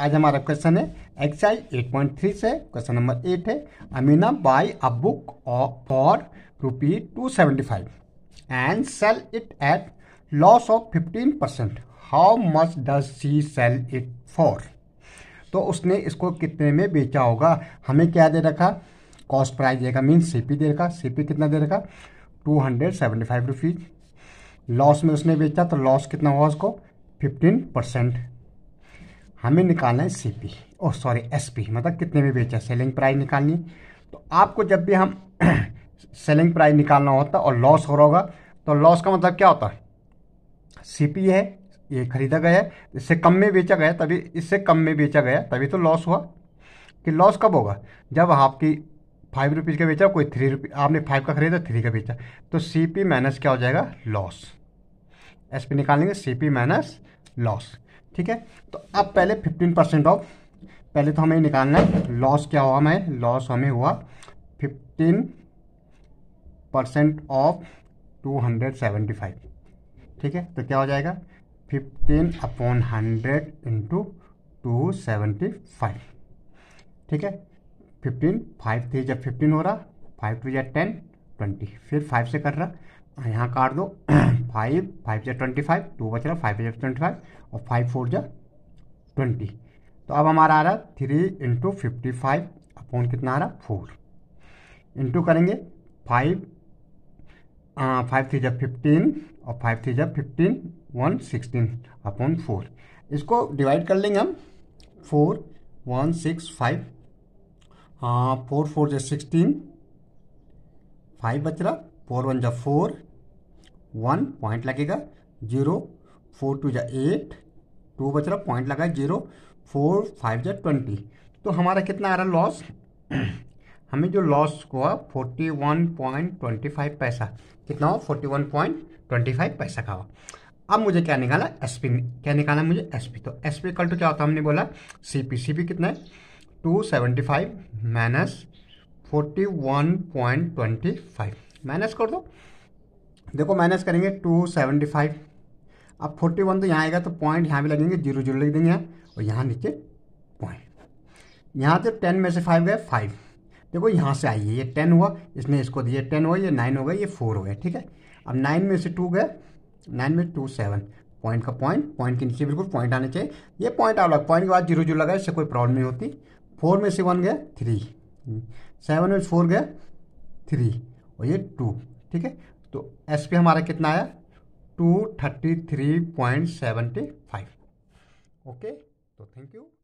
आज हमारा क्वेश्चन है एक्सरसाइज 8.3 से क्वेश्चन नंबर एट है Amina buy a book for rupee two seventy five and sell it at loss of fifteen percent how much does she sell it for तो उसने इसको कितने में बेचा होगा हमें क्या दे रखा कॉस्ट प्राइस देगा मीन सी पी दे रखा सी पी कितना दे रखा two hundred seventy five rupees loss में उसने बेचा तो लॉस कितना हुआ उसको फिफ्टीन परसेंट हमें निकालना है C P oh sorry S P मतलब कितने में बेचा है सेलिंग प्राइस निकालनी तो आपको जब भी हम सेलिंग प्राइस निकालना होता और लॉस हो रहा होगा तो लॉस का मतलब क्या होता है सी पी है ये खरीदा गया है इससे कम में बेचा गया तभी इससे कम में बेचा गया तभी तो लॉस हुआ कि लॉस कब होगा जब आपकी फाइव रुपीज़ का बेचा कोई थ्री रुपी आपने फाइव का खरीदा थ्री का बेचा तो सी पी माइनस क्या हो जाएगा लॉस एस पी निकालेंगे सी पी माइनस लॉस ठीक है तो अब पहले फिफ्टीन परसेंट ऑफ पहले तो हमें निकालना है लॉस क्या हुआ हमें लॉस हमें हुआ fifteen percent of two hundred seventy five ठीक है तो क्या हो जाएगा fifteen upon hundred into two seventy five ठीक है फिफ्टीन फाइव थ्री जब फिफ्टीन हो रहा फाइव टू जब टेन ट्वेंटी फिर फाइव से कर रहा यहाँ काट दो फाइव फाइव जै ट्वेंटी फाइव टू बच रहा फाइव जै ट्वेंटी फाइव और फाइव फोर जै ट्वेंटी तो अब हमारा आ रहा है three into fifty five upon कितना आ रहा है फोर इंटू करेंगे फाइव फाइव थ्री जब फिफ्टीन और फाइव थ्री जब fifteen one sixteen upon four इसको डिवाइड कर लेंगे हम फोर वन सिक्स फाइव हाँ फोर फोर जब सिक्सटीन फाइव बच रहा फोर वन जब फोर वन पॉइंट लगेगा जीरो फोर टू जा एट टू बच रहा पॉइंट लगा जीरो फोर फाइव जा ट्वेंटी तो हमारा कितना आ रहा लॉस हमें जो लॉस हुआ forty one point twenty five पैसा कितना हुआ forty one point twenty five पैसा का हुआ अब मुझे क्या निकाला एस पी क्या निकाला मुझे एस पी तो एस पी कल तो क्या होता हमने बोला सी पी सी पी कितना है two seventy five minus forty one point twenty five minus कर दो देखो माइनस करेंगे टू सेवेंटी फाइव अब फोर्टी वन तो यहाँ आएगा तो पॉइंट यहाँ भी लगेंगे जीरो जीरो लिख देंगे और यहाँ नीचे पॉइंट यहाँ से तो टेन में से फाइव गए फाइव देखो यहाँ से आइए ये टेन हुआ इसने इसको दिए टेन हुआ ये नाइन हो गया ये फोर हो गया ठीक है अब नाइन में से टू गए नाइन में टू सेवन पॉइंट का पॉइंट पॉइंट के नीचे बिल्कुल पॉइंट आने चाहिए ये पॉइंट आ लगा पॉइंट के बाद जीरो जीरो लगा इससे कोई प्रॉब्लम नहीं होती फोर में से वन गए थ्री सेवन में फोर गए थ्री और ये टू ठीक है तो एस पी हमारा कितना आया two thirty three point seventy five okay तो थैंक यू